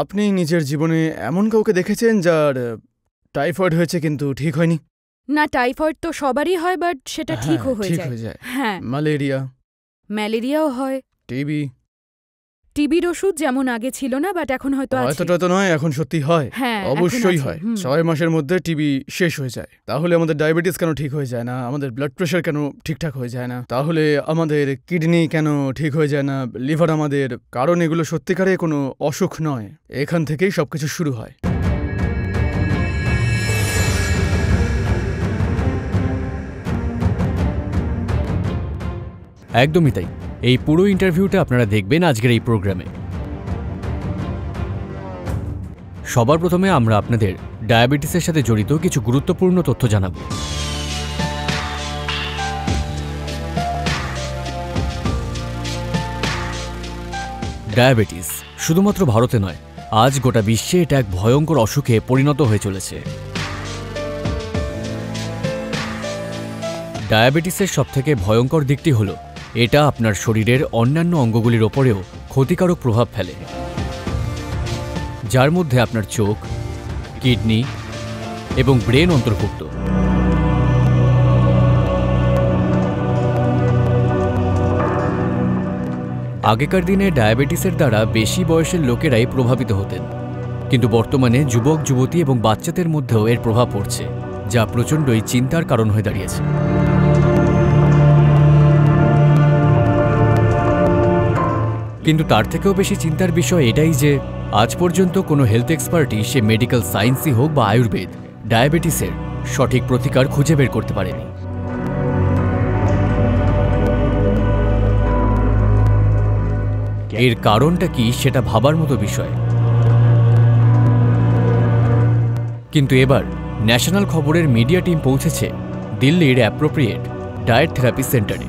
আপনি নিজের জীবনে এমন কাউকে দেখেছেন যার টাইফয়েড হয়েছে কিন্তু ঠিক হয়নি না টাইফয়েড তো সবারই হয় বাট সেটা হ্যাঁ, ঠিকও হয়ে যায় হ্যাঁ ম্যালেরিয়া ম্যালেরিয়াও হয় টিবি টিবির ওষুধ যেমন আগে ছিল না বাট এখন হয়তো এতটা তো নয় এখন সত্যি হয় হ্যাঁ অবশ্যই হয় ছয় মাসের মধ্যে টিবি শেষ হয়ে যায় তাহলে আমাদের ডায়াবেটিস কেন ঠিক হয়ে যায় না আমাদের ব্লাড প্রেশার কেন ঠিকঠাক হয়ে যায় না তাহলে আমাদের কিডনি কেন ঠিক হয়ে যায় না লিভার আমাদের কারণ এগুলো সত্যিকারে কোনো অসুখ নয় এখান থেকেই সবকিছু শুরু হয় একদমই তাই এই পুরো ইন্টারভিউটা আপনারা দেখবেন আজকের এই প্রোগ্রামে সবার প্রথমে আমরা আপনাদের ডায়াবেটিসের সাথে জড়িত কিছু গুরুত্বপূর্ণ তথ্য জানাব ডায়াবেটিস শুধুমাত্র ভারতে নয় আজ গোটা বিশ্বে এটা এক ভয়ঙ্কর অসুখে পরিণত হয়ে চলেছে ডায়াবেটিসের সবথেকে ভয়ঙ্কর দিকটি হলো এটা আপনার শরীরের অন্যান্য অঙ্গগুলির ওপরেও ক্ষতিকারক প্রভাব ফেলে যার মধ্যে আপনার চোখ কিডনি এবং ব্রেন অন্তর্ভুক্ত আগেকার দিনে ডায়াবেটিসের দ্বারা বেশি বয়সের লোকেরাই প্রভাবিত হতেন কিন্তু বর্তমানে যুবক যুবতী এবং বাচ্চাদের মধ্যেও এর প্রভাব পড়ছে যা প্রচণ্ডই চিন্তার কারণ হয়ে দাঁড়িয়েছে কিন্তু তার থেকেও বেশি চিন্তার বিষয় এটাই যে আজ পর্যন্ত কোনো হেলথ এক্সপার্টই সে মেডিকেল সায়েন্সই হোক বা আয়ুর্বেদ ডায়াবেটিসের সঠিক প্রতিকার খুঁজে বের করতে পারেনি এর কারণটা কি সেটা ভাবার মতো বিষয় কিন্তু এবার ন্যাশনাল খবরের মিডিয়া টিম পৌঁছেছে দিল্লির অ্যাপ্রোপ্রিয়েট ডায়েট থেরাপি সেন্টারে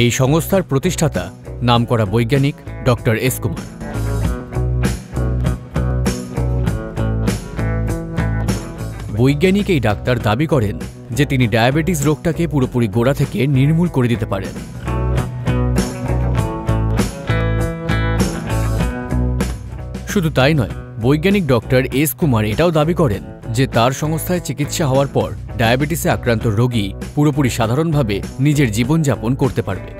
এই সংস্থার প্রতিষ্ঠাতা নামকরা বৈজ্ঞানিক ডক্টর এস কুমার বৈজ্ঞানিক এই ডাক্তার দাবি করেন যে তিনি ডায়াবেটিস রোগটাকে পুরোপুরি গোড়া থেকে নির্মূল করে দিতে পারেন শুধু তাই নয় বৈজ্ঞানিক ডক্টর এস কুমার এটাও দাবি করেন যে তার সংস্থায় চিকিৎসা হওয়ার পর ডায়াবেটিসে আক্রান্ত রোগী পুরোপুরি সাধারণভাবে নিজের জীবনযাপন করতে পারবে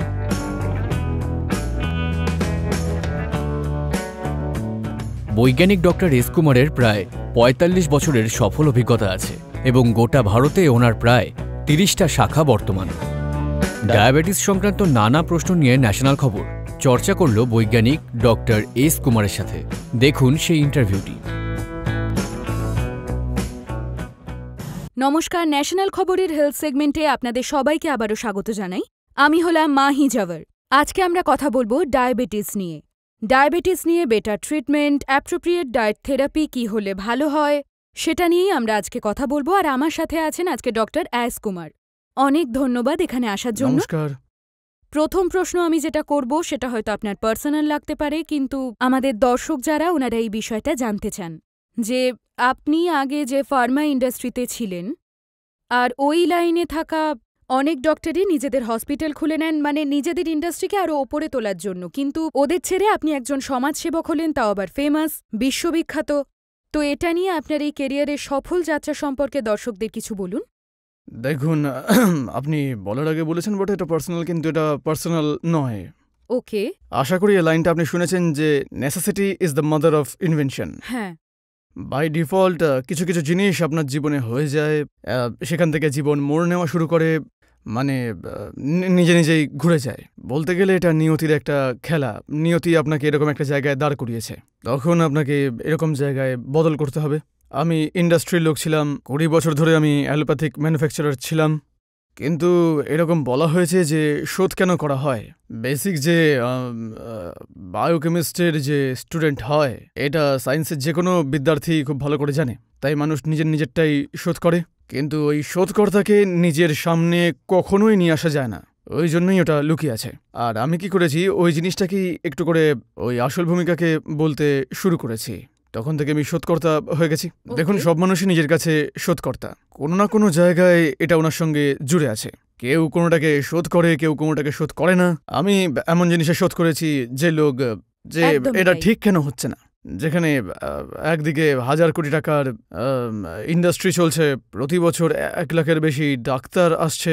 বৈজ্ঞানিক ডক্টর এস কুমারের প্রায় ৪৫ বছরের সফল অভিজ্ঞতা আছে এবং গোটা ভারতে ওনার প্রায় তিরিশটা শাখা বর্তমান ডায়াবেটিস সংক্রান্ত নানা প্রশ্ন নিয়ে ন্যাশনাল খবর চর্চা করল বৈজ্ঞানিক ডক্টর এস কুমারের সাথে দেখুন সেই ইন্টারভিউটি নমস্কার ন্যাশনাল খবরের হেলথ সেগমেন্টে আপনাদের সবাইকে আবারও স্বাগত জানাই আমি হলাম মাহি জাভার আজকে আমরা কথা বলবো ডায়াবেটিস নিয়ে ডায়াবেটিস নিয়ে better treatment appropriate diet therapy কি হলে ভালো হয় সেটা নিয়েই আমরা আজকে কথা বলবো আর আমার সাথে আছেন আজকে ডক্টর অ্যাস কুমার অনেক ধন্যবাদ এখানে আসার জন্য নমস্কার প্রথম প্রশ্ন আমি যেটা করব সেটা হয়তো আপনার পার্সোনাল লাগতে পারে কিন্তু আমাদের দর্শক যারা ওনারা এই বিষয়টা জানতে চান যে আপনি আগে যে ফার্মা ইন্ডাস্ট্রিতে ছিলেন আর ওই লাইনে থাকা অনেক ডক্টরই নিজেদের হসপিটাল খুলে নেন মানে নিজেদের ইন্ডাস্ট্রিকে আরও ওপরে তোলার জন্য কিন্তু ওদের ছেড়ে আপনি একজন সমাজসেবক হলেন তাও আবার ফেমাস বিশ্ববিখ্যাত তো এটা নিয়ে আপনার এই কেরিয়ারের সফল যাত্রা সম্পর্কে দর্শকদের কিছু বলুন দেখুন আপনি বলার আগে বলেছেন বটে এটা পার্সোনাল কিন্তু এটা পার্সোনাল নয় ওকে আশা করি এই লাইনটা আপনি শুনেছেন যে necessity is the mother of invention হ্যাঁ বাই ডিফল্ট কিছু কিছু জিনিস আপনার জীবনে হয়ে যায় সেখান থেকে জীবন মোড় নেওয়া শুরু করে মানে নিজে নিজেই ঘুরে যায় বলতে গেলে এটা নিয়তির একটা খেলা নিয়তি আপনাকে এরকম একটা জায়গায় দাঁড় করিয়েছে তখন আপনাকে এরকম জায়গায় বদল করতে হবে আমি ইন্ডাস্ট্রির লোক ছিলাম কুড়ি বছর ধরে আমি অ্যালোপ্যাথিক ম্যানুফ্যাকচারার ছিলাম কিন্তু এরকম বলা হয়েছে যে শোধ কেন করা হয় বেসিক যে বায়োকেমিস্ট্রির যে স্টুডেন্ট হয় এটা সায়েন্সের যে কোনো বিদ্যার্থী খুব ভালো করে জানে তাই মানুষ নিজের নিজেরটাই শোধ করে কিন্তু ওই শোধকর্তাকে নিজের সামনে কখনোই নিয়ে আসা যায় না ওই জন্যই ওটা লুকিয়ে আছে আর আমি কি করেছি ওই জিনিসটাকেই একটু করে ওই আসল ভূমিকাকে বলতে শুরু করেছি তখন থেকে আমি শোধকর্তা হয়ে গেছি দেখুন সব মানুষই নিজের কাছে শোধকর্তা কোনো না কোনো জায়গায় এটা ওনার সঙ্গে জুড়ে আছে কেউ কোনোটাকে শোধ করে কেউ কোনোটাকে শোধ করে না আমি এমন জিনিসে শোধ করেছি যে লোক যে এটা ঠিক কেন হচ্ছে না যেখানে একদিকে হাজার কোটি টাকার ইন্ডাস্ট্রি চলছে প্রতি বছর এক লাখের বেশি ডাক্তার আসছে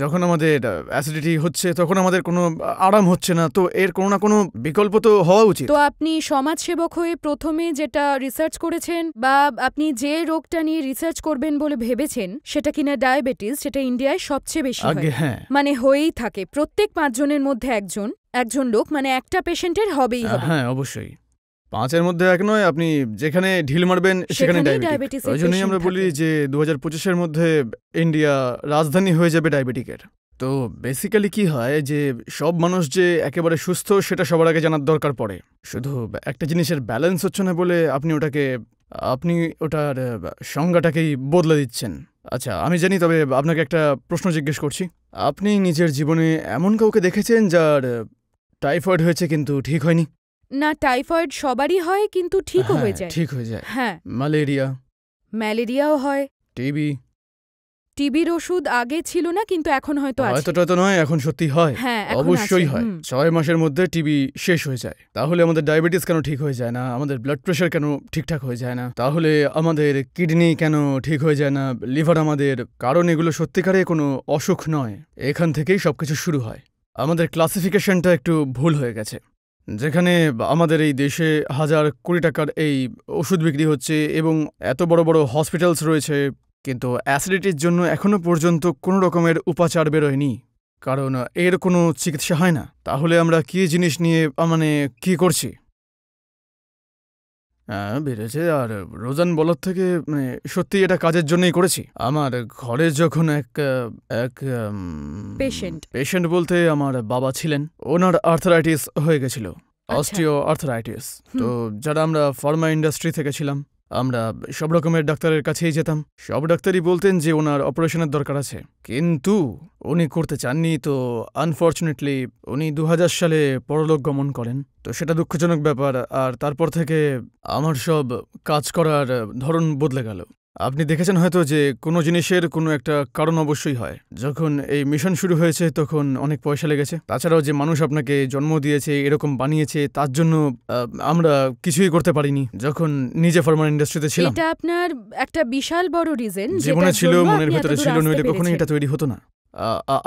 যখন আমাদের অ্যাসিডিটি হচ্ছে তখন আমাদের কোনো আরাম হচ্ছে না তো এর কোনো না কোনো বিকল্প তো হওয়া উচিত তো আপনি সমাজসেবক হয়ে প্রথমে যেটা রিসার্চ করেছেন বা আপনি যে রোগটা নিয়ে রিসার্চ করবেন বলে ভেবেছেন সেটা কিনা ডায়াবেটিস সেটা ইন্ডিয়ায় সবচেয়ে বেশি হ্যাঁ মানে হয়েই থাকে প্রত্যেক পাঁচজনের মধ্যে একজন একজন লোক মানে একটা পেশেন্টের হবেই হ্যাঁ অবশ্যই পাঁচের মধ্যে এক নয় আপনি যেখানে ঢিল মারবেন সেখানে ডায়াবেটিস ওই জন্যই আমরা বলি যে দু হাজার পঁচিশের মধ্যে ইন্ডিয়া রাজধানী হয়ে যাবে ডায়াবেটিকের তো বেসিক্যালি কি হয় যে সব মানুষ যে একেবারে সুস্থ সেটা সবার আগে জানার দরকার পড়ে শুধু একটা জিনিসের ব্যালেন্স হচ্ছে না বলে আপনি ওটাকে আপনি ওটার সংজ্ঞাটাকেই বদলে দিচ্ছেন আচ্ছা আমি জানি তবে আপনাকে একটা প্রশ্ন জিজ্ঞেস করছি আপনি নিজের জীবনে এমন কাউকে দেখেছেন যার টাইফয়েড হয়েছে কিন্তু ঠিক হয়নি না টাইফয়েড সবারই হয় কিন্তু ঠিক হয়ে হ্যাঁ, যায় ঠিক হয়ে যায় হ্যাঁ ম্যালেরিয়া ম্যালেরিয়াও হয় টিবি টিবির ওষুধ আগে ছিল না কিন্তু এখন হয়তো আছে হয়তো তো নয় এখন সত্যি হয় হ্যাঁ অবশ্যই হয় ছয় মাসের মধ্যে টিবি শেষ হয়ে যায় তাহলে আমাদের ডায়াবেটিস কেন ঠিক হয়ে যায় না আমাদের ব্লাড প্রেশার কেন ঠিকঠাক হয়ে যায় না তাহলে আমাদের কিডনি কেন ঠিক হয়ে যায় না লিভার আমাদের কারণ এগুলো সত্যিকারে কোনো অসুখ নয় এখান থেকেই সবকিছু শুরু হয় আমাদের ক্লাসিফিকেশনটা একটু ভুল হয়ে গেছে যেখানে আমাদের এই দেশে হাজার কোটি টাকার এই ওষুধ বিক্রি হচ্ছে এবং এত বড় বড় হসপিটালস রয়েছে কিন্তু অ্যাসিডিটির জন্য এখনও পর্যন্ত কোনো রকমের উপাচার বেরোয়নি কারণ এর কোনো চিকিৎসা হয় না তাহলে আমরা কী জিনিস নিয়ে মানে কি করছি হ্যাঁ বেড়েছে আর রোজান বলার থেকে মানে সত্যি এটা কাজের জন্যই করেছি আমার ঘরে যখন এক এক পেশেন্ট পেশেন্ট বলতে আমার বাবা ছিলেন ওনার আর্থারাইটিস হয়ে গেছিল অস্টিও আচ্ছা। আর্থারাইটিস তো যারা আমরা ফার্মা ইন্ডাস্ট্রি থেকে ছিলাম আমরা সব রকমের ডাক্তারের কাছেই যেতাম সব ডাক্তারই বলতেন যে ওনার অপারেশনের দরকার আছে কিন্তু উনি করতে চাননি তো আনফর্চুনেটলি উনি দু সালে পরলোক গমন করেন তো সেটা দুঃখজনক ব্যাপার আর তারপর থেকে আমার সব কাজ করার ধরন বদলে গেল আপনি দেখেছেন হয়তো যে কোনো জিনিসের কোনো একটা কারণ অবশ্যই হয় যখন এই মিশন শুরু হয়েছে তখন অনেক পয়সা লেগেছে তাছাড়াও যে মানুষ আপনাকে জন্ম দিয়েছে এরকম বানিয়েছে তার জন্য আমরা কিছুই করতে পারিনি যখন নিজে ফার্মার ইন্ডাস্ট্রিতে ছিলাম এটা আপনার একটা বিশাল বড় রিজন জীবনে ছিল মনের ভিতরে ছিল নইলে কখনোই এটা তৈরি হতো না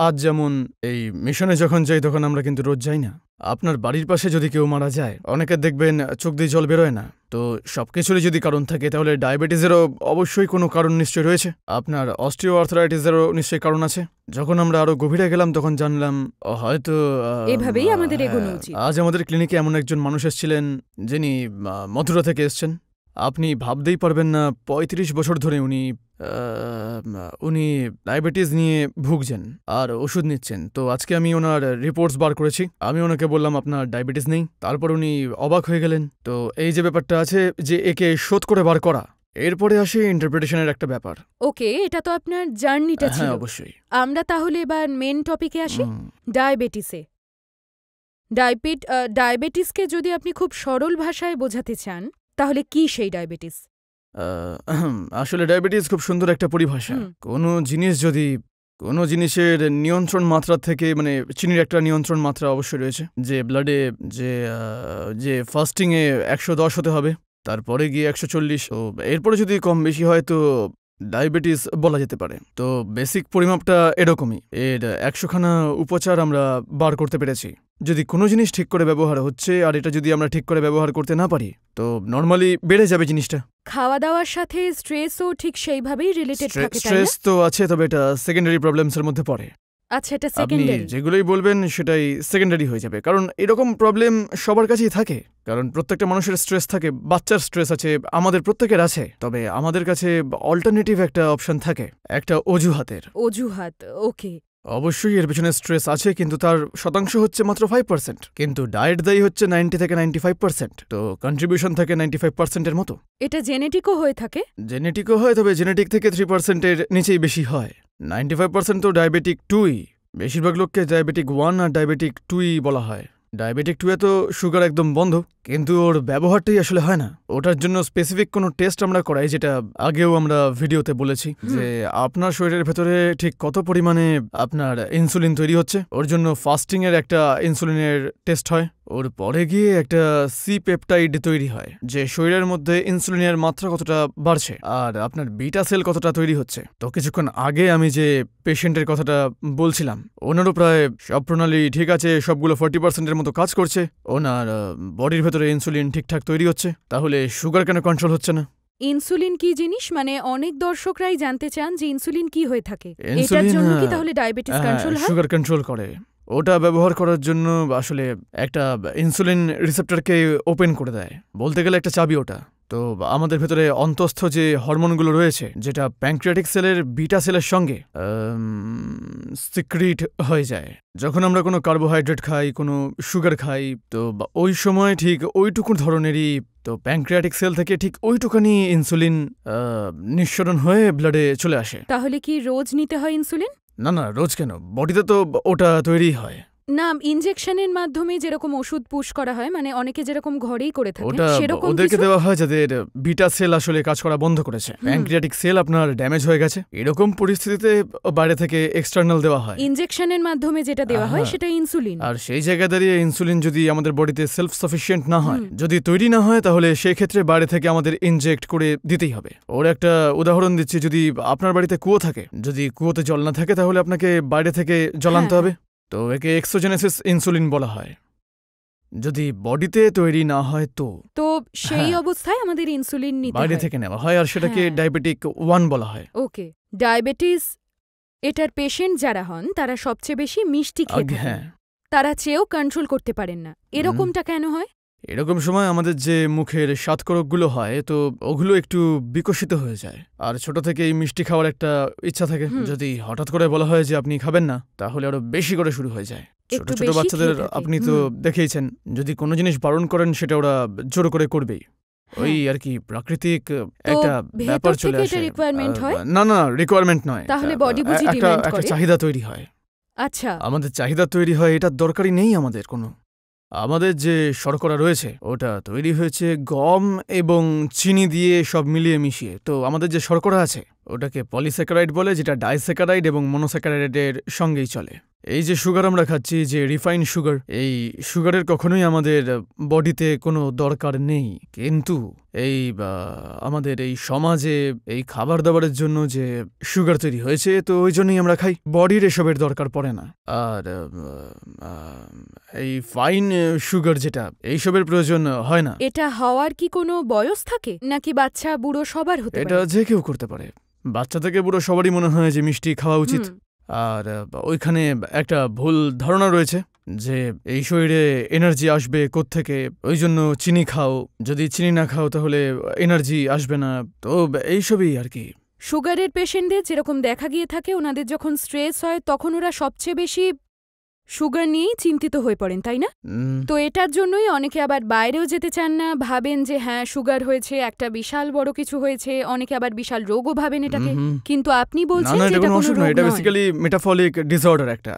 আজ যেমন এই মিশনে যখন যাই তখন আমরা কিন্তু রোজ যাই না আপনার বাড়ির পাশে যদি কেউ মারা যায় অনেকে দেখবেন চোখ দিয়ে জল বেরোয় না তো সব কিছুরই যদি কারণ থাকে তাহলে ডায়াবেটিসেরও অবশ্যই কোনো কারণ নিশ্চয় রয়েছে আপনার অস্ট্রিও আর্থারাইটিসেরও নিশ্চয়ই কারণ আছে যখন আমরা আরো গভীরে গেলাম তখন জানলাম হয়তো এভাবেই আমাদের হ্যাঁ, আজ আমাদের ক্লিনিকে এমন একজন মানুষ এসেছিলেন যিনি মথুরা থেকে এসছেন আপনি ভাবতেই পারবেন না ৩৫ বছর ধরে উনি উনি ডায়াবেটিস নিয়ে ভুগছেন আর ওষুধ নিচ্ছেন তো আজকে আমি ওনার রিপোর্টস বার করেছি আমি ওনাকে বললাম আপনার ডায়াবেটিস নেই তারপর উনি অবাক হয়ে গেলেন তো এই যে ব্যাপারটা আছে যে একে শোধ করে বার করা এরপরে আসে ইন্টারপ্রিটেশনের একটা ব্যাপার ওকে এটা তো আপনার জার্নিটা হ্যাঁ, ছিল অবশ্যই আমরা তাহলে এবার মেন টপিকে আসি ডায়াবেটিসে ডায়াবেটিসকে যদি আপনি খুব সরল ভাষায় বোঝাতে চান তাহলে কি সেই ডায়াবেটিস আসলে ডায়াবেটিস খুব সুন্দর একটা পরিভাষা কোনো জিনিস যদি কোনো জিনিসের নিয়ন্ত্রণ মাত্রা থেকে মানে চিনির একটা নিয়ন্ত্রণ মাত্রা অবশ্যই রয়েছে যে ব্লাডে যে যে ফাস্টিংয়ে একশো দশ হতে হবে তারপরে গিয়ে একশো চল্লিশ ও এরপরে যদি কম বেশি হয় তো ডায়াবেটিস বলা যেতে পারে তো বেসিক পরিমাপটা এরকমই এর একশোখানা উপচার আমরা বার করতে পেরেছি যদি কোনো জিনিস ঠিক করে ব্যবহার হচ্ছে আর এটা যদি আমরা ঠিক করে ব্যবহার করতে না পারি তো নর্মালি বেড়ে যাবে জিনিসটা খাওয়া দাওয়ার সাথে স্ট্রেসও ঠিক সেইভাবেই রিলেটেড থাকে স্ট্রেস তো আছে তবে এটা সেকেন্ডারি এর মধ্যে পড়ে আচ্ছা এটা সেকেন্ডারি যেগুলোই বলবেন সেটাই সেকেন্ডারি হয়ে যাবে কারণ এরকম প্রবলেম সবার কাছেই থাকে কারণ প্রত্যেকটা মানুষের স্ট্রেস থাকে বাচ্চার স্ট্রেস আছে আমাদের প্রত্যেকের আছে তবে আমাদের কাছে অল্টারনেটিভ একটা অপশন থাকে একটা অজুহাতের অজুহাত ওকে অবশ্যই এর পেছনে স্ট্রেস আছে কিন্তু তার শতাংশ হচ্ছে মাত্র ফাইভ পার্সেন্ট কিন্তু ডায়েট দায়ী হচ্ছে নাইনটি থেকে নাইনটি ফাইভ পার্সেন্ট তো কন্ট্রিবিউশন থাকে নাইনটি ফাইভ পার্সেন্টের মতো এটা জেনেটিকও হয়ে থাকে জেনেটিকও হয় তবে জেনেটিক থেকে থ্রি পার্সেন্টের নিচেই বেশি হয় নাইনটি ফাইভ পার্সেন্ট তো ডায়াবেটিক টুই বেশিরভাগ লোককে ডায়াবেটিক ওয়ান আর ডায়াবেটিক টুই বলা হয় ডায়াবেটিক টুয়ে তো সুগার একদম বন্ধ কিন্তু ওর ব্যবহারটাই আসলে হয় না ওটার জন্য স্পেসিফিক কোনো টেস্ট আমরা করাই যেটা আগেও আমরা ভিডিওতে বলেছি যে আপনার শরীরের ভেতরে ঠিক কত পরিমাণে আপনার ইনসুলিন তৈরি হচ্ছে ওর জন্য এর একটা ইনসুলিনের টেস্ট হয় ওর পরে গিয়ে একটা সি পেপটাইড তৈরি হয় যে শরীরের মধ্যে ইনসুলিনের মাত্রা কতটা বাড়ছে আর আপনার বিটা সেল কতটা তৈরি হচ্ছে তো কিছুক্ষণ আগে আমি যে পেশেন্টের কথাটা বলছিলাম ওনারও প্রায় সব প্রণালী ঠিক আছে সবগুলো ফর্টি পার্সেন্টের মতো কাজ করছে ওনার বডির ভেতর ভেতরে ইনসুলিন ঠিকঠাক তৈরি হচ্ছে তাহলে সুগার কেন কন্ট্রোল হচ্ছে না ইনসুলিন কি জিনিস মানে অনেক দর্শকরাই জানতে চান যে ইনসুলিন কি হয়ে থাকে এটার জন্য কি হ্যাঁ। তাহলে ডায়াবেটিস হ্যাঁ, কন্ট্রোল হয় সুগার কন্ট্রোল করে ওটা ব্যবহার করার জন্য আসলে একটা ইনসুলিন রিসেপ্টরকে ওপেন করে দেয় বলতে গেলে একটা চাবি ওটা তো আমাদের ভেতরে অন্তস্থ যে হরমোনগুলো রয়েছে যেটা প্যাঙ্ক্রিয়াটিক সেলের বিটা সেলের সঙ্গে সিক্রিট হয়ে যায় যখন আমরা কোনো কার্বোহাইড্রেট খাই কোনো সুগার খাই তো ওই সময় ঠিক ওইটুকু ধরনেরই তো প্যাঙ্ক্রিয়াটিক সেল থেকে ঠিক ওইটুকানি ইনসুলিন নিঃসরণ হয়ে ব্লাডে চলে আসে তাহলে কি রোজ নিতে হয় ইনসুলিন না না রোজ কেন বডিতে তো ওটা তৈরি হয় না ইনজেকশনের মাধ্যমে যেরকম ওষুধ পুশ করা হয় মানে অনেকে যেরকম ঘরেই করে থাকে ওটা ওদেরকে দেওয়া হয় যাদের বিটা সেল আসলে কাজ করা বন্ধ করেছে প্যানক্রিয়াটিক সেল আপনার ড্যামেজ হয়ে গেছে এরকম পরিস্থিতিতে বাইরে থেকে এক্সটার্নাল দেওয়া হয় ইনজেকশনের মাধ্যমে যেটা দেওয়া হয় সেটা ইনসুলিন আর সেই জায়গা দাঁড়িয়ে ইনসুলিন যদি আমাদের বডিতে সেলফ সাফিসিয়েন্ট না হয় যদি তৈরি না হয় তাহলে সেই ক্ষেত্রে বাইরে থেকে আমাদের ইনজেক্ট করে দিতেই হবে ওর একটা উদাহরণ দিচ্ছি যদি আপনার বাড়িতে কুয়ো থাকে যদি কুয়োতে জল না থাকে তাহলে আপনাকে বাইরে থেকে জল আনতে হ্যাঁ। হবে তো একে এক্সোজেনেসিস ইনসুলিন বলা হয় যদি বডিতে তৈরি না হয় তো তো সেই হ্যাঁ। অবস্থায় আমাদের ইনসুলিন নিতে বাইরে থেকে নেওয়া হয় আর সেটাকে ডায়াবেটিক হ্যাঁ। ওয়ান বলা হয় ওকে ডায়াবেটিস এটার পেশেন্ট যারা হন তারা সবচেয়ে বেশি মিষ্টি খেয়ে হ্যাঁ তারা চেয়েও কন্ট্রোল করতে পারেন না এরকমটা কেন হয় এরকম সময় আমাদের যে মুখের সাতকরকগুলো হয় তো ওগুলো একটু বিকশিত হয়ে যায় আর ছোট থেকে এই মিষ্টি খাওয়ার একটা ইচ্ছা থাকে যদি হঠাৎ করে বলা হয় যে আপনি খাবেন না তাহলে আরো বেশি করে শুরু হয়ে যায় ছোট ছোট বাচ্চাদের আপনি তো দেখেইছেন যদি কোনো জিনিস বারণ করেন সেটা ওরা জোর করে করবেই হ্যাঁ। ওই আর কি প্রাকৃতিক একটা ব্যাপার চলে আসে না না রিকোয়ারমেন্ট নয় তাহলে বডি বুঝি একটা চাহিদা তৈরি হয় আচ্ছা আমাদের চাহিদা তৈরি হয় এটা দরকারই নেই আমাদের কোনো আমাদের যে শর্করা রয়েছে ওটা তৈরি হয়েছে গম এবং চিনি দিয়ে সব মিলিয়ে মিশিয়ে তো আমাদের যে শর্করা আছে ওটাকে পলিস্যাকারাইড বলে যেটা ডাইস্যাকারাইড এবং মনোস্যাকারাইডের সঙ্গেই চলে এই যে সুগার আমরা খাচ্ছি যে রিফাইন সুগার এই সুগারের কখনোই আমাদের বডিতে কোনো দরকার নেই কিন্তু এই আমাদের এই সমাজে এই খাবার দাবারের জন্য যে সুগার তৈরি হয়েছে তো ওই জন্যই আমরা খাই বডির এসবের দরকার পড়ে না আর এই ফাইন সুগার যেটা এইসবের প্রয়োজন হয় না এটা হওয়ার কি কোনো বয়স থাকে নাকি বাচ্চা বুড়ো সবার হতে এটা যে কেউ করতে পারে বাচ্চা থেকে বুড়ো সবারই মনে হয় যে মিষ্টি খাওয়া উচিত আর ওইখানে একটা ভুল ধারণা রয়েছে যে এই শরীরে এনার্জি আসবে থেকে ওই জন্য চিনি খাও যদি চিনি না খাও তাহলে এনার্জি আসবে না তো এইসবই আর কি সুগারের পেশেন্টদের যেরকম দেখা গিয়ে থাকে ওনাদের যখন স্ট্রেস হয় তখন ওরা সবচেয়ে বেশি সুগার নিয়েই চিন্তিত হয়ে পড়েন তাই না তো এটার জন্যই অনেকে আবার বাইরেও যেতে চান না ভাবেন যে হ্যাঁ সুগার হয়েছে একটা বিশাল বড় কিছু হয়েছে অনেকে আবার বিশাল রোগও ভাবেন এটাকে কিন্তু আপনি বলছেন এটা কোনো রোগ এটা বেসিক্যালি মেটাফলিক ডিসঅর্ডার একটা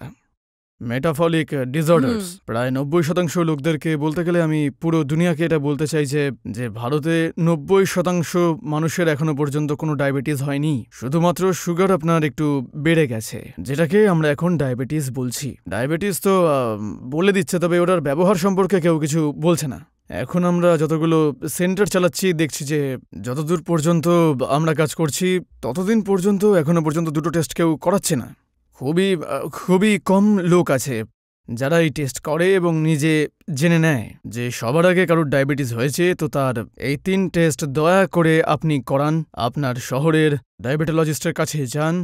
মেটাফলিক ডিসঅর্ডার্স প্রায় নব্বই শতাংশ লোকদেরকে বলতে গেলে আমি পুরো দুনিয়াকে এটা বলতে চাই যে যে ভারতে নব্বই শতাংশ মানুষের এখনো পর্যন্ত কোনো ডায়াবেটিস হয়নি শুধুমাত্র সুগার আপনার একটু বেড়ে গেছে যেটাকে আমরা এখন ডায়াবেটিস বলছি ডায়াবেটিস তো বলে দিচ্ছে তবে ওটার ব্যবহার সম্পর্কে কেউ কিছু বলছে না এখন আমরা যতগুলো সেন্টার চালাচ্ছি দেখছি যে যতদূর পর্যন্ত আমরা কাজ করছি ততদিন পর্যন্ত এখনো পর্যন্ত দুটো টেস্ট কেউ করাচ্ছে না খুবই খুবই কম লোক আছে যারা এই টেস্ট করে এবং নিজে জেনে নেয় যে সবার আগে কারোর ডায়াবেটিস হয়েছে তো তার এই তিন টেস্ট দয়া করে আপনি করান আপনার শহরের ডায়াবেটোলজিস্টের কাছে যান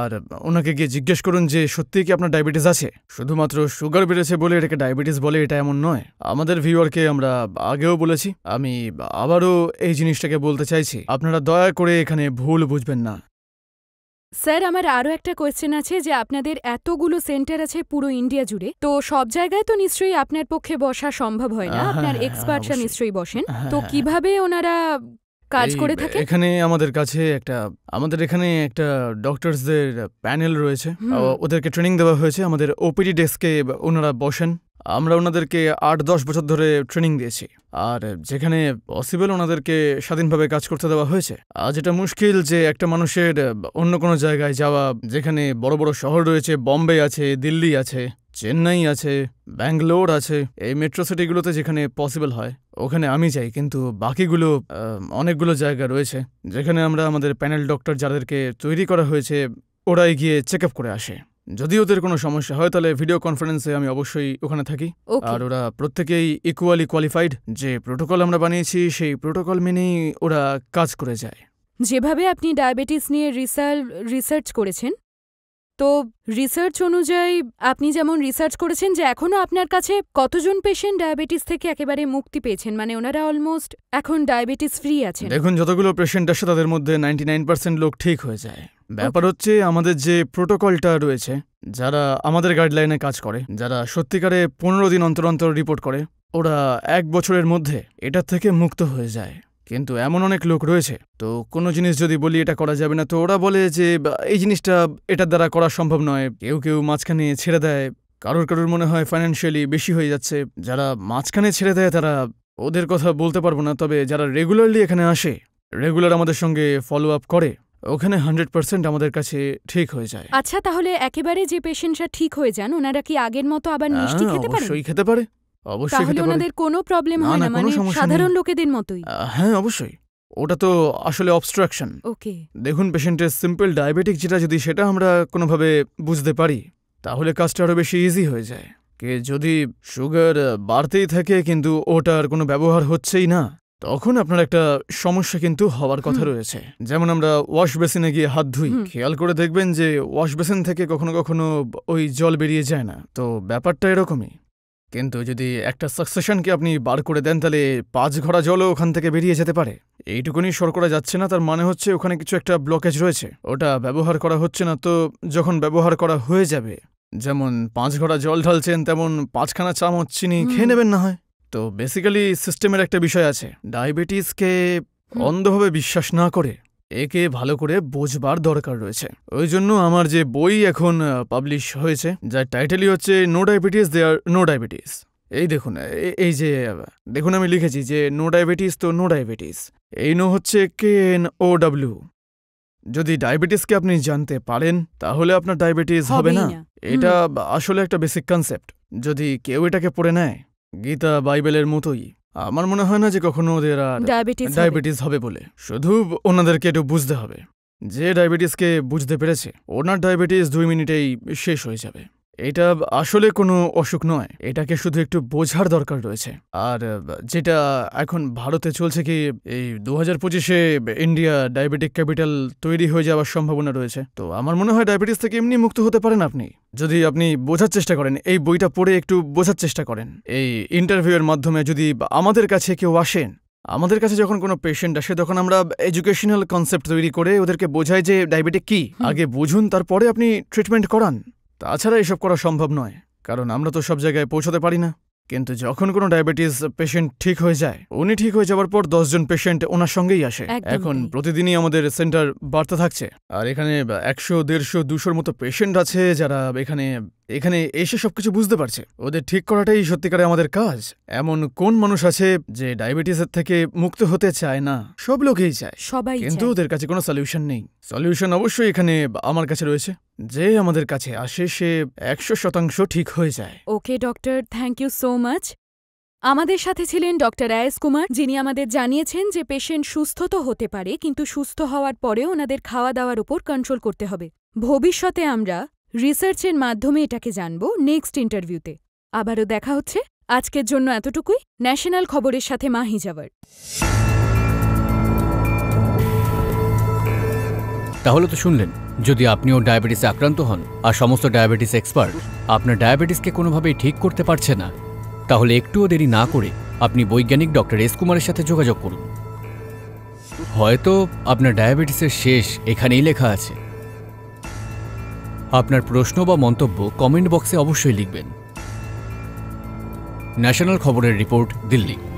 আর ওনাকে গিয়ে জিজ্ঞেস করুন যে সত্যিই কি আপনার ডায়াবেটিস আছে শুধুমাত্র সুগার বেড়েছে বলে এটাকে ডায়াবেটিস বলে এটা এমন নয় আমাদের ভিউয়ারকে আমরা আগেও বলেছি আমি আবারও এই জিনিসটাকে বলতে চাইছি আপনারা দয়া করে এখানে ভুল বুঝবেন না স্যার আমার আরও একটা কোয়েশ্চেন আছে যে আপনাদের এতগুলো সেন্টার আছে পুরো ইন্ডিয়া জুড়ে তো সব জায়গায় তো নিশ্চয়ই আপনার পক্ষে বসা সম্ভব হয় না হ্যাঁ, আপনার এক্সপার্টরা হ্যাঁ, নিশ্চয়ই বসেন হ্যাঁ, তো কিভাবে ওনারা কাজ করে থাকে এখানে আমাদের কাছে একটা আমাদের এখানে একটা ডক্টরসদের প্যানেল রয়েছে ওদেরকে ট্রেনিং দেওয়া হয়েছে আমাদের ওপিডি ডেস্কে ওনারা বসেন আমরা ওনাদেরকে আট দশ বছর ধরে ট্রেনিং দিয়েছি আর যেখানে পসিবল ওনাদেরকে স্বাধীনভাবে কাজ করতে দেওয়া হয়েছে আজ এটা মুশকিল যে একটা মানুষের অন্য কোনো জায়গায় যাওয়া যেখানে বড় বড় শহর রয়েছে বম্বে আছে দিল্লি আছে চেন্নাই আছে ব্যাঙ্গালোর আছে এই মেট্রো সিটিগুলোতে যেখানে পসিবল হয় ওখানে আমি যাই কিন্তু বাকিগুলো অনেকগুলো জায়গা রয়েছে যেখানে আমরা আমাদের প্যানেল ডক্টর যাদেরকে তৈরি করা হয়েছে ওরাই গিয়ে চেক আপ করে আসে যদি ওদের কোনো সমস্যা হয় তাহলে ভিডিও কনফারেন্সে আমি অবশ্যই ওখানে থাকি আর ওরা প্রত্যেকেই ইকুয়ালি কোয়ালিফাইড যে প্রোটোকল আমরা বানিয়েছি সেই প্রোটোকল মেনেই ওরা কাজ করে যায় যেভাবে আপনি ডায়াবেটিস নিয়ে রিসার্চ করেছেন তো রিসার্চ অনুযায়ী আপনি যেমন রিসার্চ করেছেন যে এখনও আপনার কাছে কতজন পেশেন্ট ডায়াবেটিস থেকে একেবারে মুক্তি পেয়েছেন মানে ওনারা অলমোস্ট এখন ডায়াবেটিস ফ্রি আছেন দেখুন যতগুলো পেশেন্ট আসে তাদের মধ্যে নাইনটি নাইন পার্সেন্ট লোক ঠিক হয়ে যায় ব্যাপার হচ্ছে আমাদের যে প্রোটোকলটা রয়েছে যারা আমাদের গাইডলাইনে কাজ করে যারা সত্যিকারে পনেরো দিন অন্তর অন্তর রিপোর্ট করে ওরা এক বছরের মধ্যে এটার থেকে মুক্ত হয়ে যায় কিন্তু এমন অনেক লোক রয়েছে তো কোনো জিনিস যদি বলি এটা করা যাবে না তো ওরা বলে যে এই জিনিসটা এটার দ্বারা করা সম্ভব নয় কেউ কেউ মাঝখানে ছেড়ে দেয় কারোর কারোর মনে হয় ফাইন্যান্সিয়ালি বেশি হয়ে যাচ্ছে যারা মাঝখানে ছেড়ে দেয় তারা ওদের কথা বলতে পারবো না তবে যারা রেগুলারলি এখানে আসে রেগুলার আমাদের সঙ্গে ফলো আপ করে ওখানে হান্ড্রেড পার্সেন্ট আমাদের কাছে ঠিক হয়ে যায় আচ্ছা তাহলে একেবারে যে পেশেন্টরা ঠিক হয়ে যান ওনারা কি আগের মতো আবার মিষ্টি হ্যাঁ, খেতে পারে অবশ্যই খেতে পারে অবশ্যই ওনাদের কোনো প্রবলেম হয় না মানে সাধারণ লোকেদের মতোই হ্যাঁ অবশ্যই ওটা তো আসলে অবস্ট্রাকশন ওকে দেখুন পেশেন্টের সিম্পল ডায়াবেটিক যেটা যদি সেটা আমরা কোনোভাবে বুঝতে পারি তাহলে কাজটা আরও বেশি ইজি হয়ে যায় কে যদি সুগার বাড়তেই থাকে কিন্তু ওটার কোনো ব্যবহার হচ্ছেই না তখন আপনার একটা সমস্যা কিন্তু হওয়ার কথা রয়েছে যেমন আমরা ওয়াশ বেসিনে গিয়ে হাত ধুই খেয়াল করে দেখবেন যে ওয়াশ বেসিন থেকে কখনো কখনো ওই জল বেরিয়ে যায় না তো ব্যাপারটা এরকমই কিন্তু যদি একটা সাকসেশনকে আপনি বার করে দেন তাহলে পাঁচ ঘোড়া জলও ওখান থেকে বেরিয়ে যেতে পারে এইটুকুনি শর্করা যাচ্ছে না তার মানে হচ্ছে ওখানে কিছু একটা ব্লকেজ রয়েছে ওটা ব্যবহার করা হচ্ছে না তো যখন ব্যবহার করা হয়ে যাবে যেমন পাঁচ ঘোড়া জল ঢালছেন তেমন পাঁচখানা চামচ চিনি খেয়ে নেবেন না হয় তো বেসিক্যালি সিস্টেমের একটা বিষয় আছে ডায়াবেটিসকে অন্ধভাবে বিশ্বাস না করে একে ভালো করে বোঝবার দরকার রয়েছে ওই জন্য আমার যে বই এখন পাবলিশ হয়েছে যার টাইটেলই হচ্ছে নো ডায়াবেটিস দে আর নো ডায়াবেটিস এই দেখুন এই যে দেখুন আমি লিখেছি যে নো ডায়াবেটিস তো নো ডায়াবেটিস এই নো হচ্ছে কে এন ও ডাব্লিউ যদি ডায়াবেটিসকে আপনি জানতে পারেন তাহলে আপনার ডায়াবেটিস হবে না এটা আসলে একটা বেসিক কনসেপ্ট যদি কেউ এটাকে পড়ে নেয় গীতা বাইবেলের মতোই আমার মনে হয় না যে কখনো ওদের ডায়াবেটিস হবে বলে শুধু ওনাদেরকে একটু বুঝতে হবে যে ডায়াবেটিসকে বুঝতে পেরেছে ওনার ডায়াবেটিস দুই মিনিটেই শেষ হয়ে যাবে এটা আসলে কোনো অসুখ নয় এটাকে শুধু একটু বোঝার দরকার রয়েছে আর যেটা এখন ভারতে চলছে কি এই দু হাজার পঁচিশে ইন্ডিয়া ডায়াবেটিক ক্যাপিটাল তৈরি হয়ে যাওয়ার সম্ভাবনা রয়েছে তো আমার মনে হয় ডায়াবেটিস থেকে এমনি মুক্ত হতে পারেন আপনি যদি আপনি বোঝার চেষ্টা করেন এই বইটা পড়ে একটু বোঝার চেষ্টা করেন এই ইন্টারভিউয়ের মাধ্যমে যদি আমাদের কাছে কেউ আসেন আমাদের কাছে যখন কোনো পেশেন্ট আসে তখন আমরা এডুকেশনাল কনসেপ্ট তৈরি করে ওদেরকে বোঝাই যে ডায়াবেটিক কি আগে বুঝুন তারপরে আপনি ট্রিটমেন্ট করান তাছাড়া এসব করা সম্ভব নয় কারণ আমরা তো সব জায়গায় পৌঁছাতে পারি না কিন্তু যখন কোনো ডায়াবেটিস পেশেন্ট ঠিক হয়ে যায় উনি ঠিক হয়ে যাওয়ার পর দশজন পেশেন্ট ওনার সঙ্গেই আসে এখন প্রতিদিনই আমাদের সেন্টার বাড়তে থাকছে আর এখানে একশো দেড়শো দুশোর মতো পেশেন্ট আছে যারা এখানে এখানে এসে সবকিছু বুঝতে পারছে ওদের ঠিক করাটাই সত্যিকারে আমাদের কাজ এমন কোন মানুষ আছে যে ডায়াবেটিসের থেকে মুক্ত হতে চায় না সব লোকেই চায় সবাই কিন্তু ওদের কাছে কোনো সলিউশন নেই সলিউশন অবশ্যই এখানে আমার কাছে রয়েছে যে আমাদের কাছে আসে সে একশো শতাংশ ঠিক হয়ে যায় okay doctor thank you so much আমাদের সাথে ছিলেন ডক্টর আয়েস কুমার যিনি আমাদের জানিয়েছেন যে পেশেন্ট সুস্থ তো হতে পারে কিন্তু সুস্থ হওয়ার পরেও ওনাদের খাওয়া দাওয়ার উপর কন্ট্রোল করতে হবে ভবিষ্যতে আমরা রিসার্চের মাধ্যমে এটাকে জানব নেক্সট ইন্টারভিউতে আবারও দেখা হচ্ছে আজকের জন্য এতটুকুই ন্যাশনাল খবরের সাথে মাহি যাওয়ার তাহলে তো শুনলেন যদি আপনিও ডায়াবেটিসে আক্রান্ত হন আর সমস্ত ডায়াবেটিস এক্সপার্ট আপনার ডায়াবেটিসকে কোনোভাবেই ঠিক করতে পারছে না তাহলে একটুও দেরি না করে আপনি বৈজ্ঞানিক ডক্টর এস কুমারের সাথে যোগাযোগ করুন হয়তো আপনার ডায়াবেটিসের শেষ এখানেই লেখা আছে আপনার প্রশ্ন বা মন্তব্য কমেন্ট বক্সে অবশ্যই লিখবেন ন্যাশনাল খবরের রিপোর্ট দিল্লি